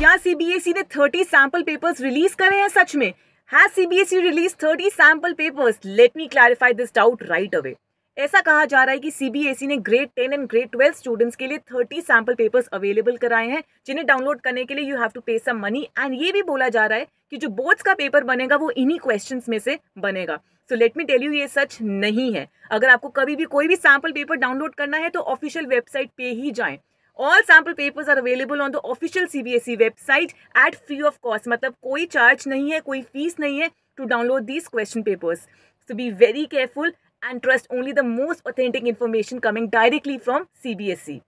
क्या सीबीएसई ने 30 sample papers release करे हैं सच में है CBSE release 30 sample papers let me clarify this doubt right away ऐसा कहा जा रहा है कि सीबीएसई ने grade ten and grade twelve students के लिए थर्टी सैंपल पेपर्स अवेलेबल कराए हैं जिन्हें डाउनलोड करने के लिए यू हैव टू पे सम मनी एंड ये भी बोला जा रहा है कि जो बोर्ड्स का पेपर बनेगा वो इन्हीं क्वेश्चंस में से बनेगा so let me tell you ये सच नहीं है अगर आपको कभी भी कोई भी सैंपल पेपर डाउनलोड करना है तो ऑफिशियल वेबसाइट पे ही जाएं all sample papers are available on the official CBSE website at free of cost मतलब कोई चार्ज नहीं है कोई फीस नहीं है to download these question papers so be very careful the most authentic the coming directly from C B S E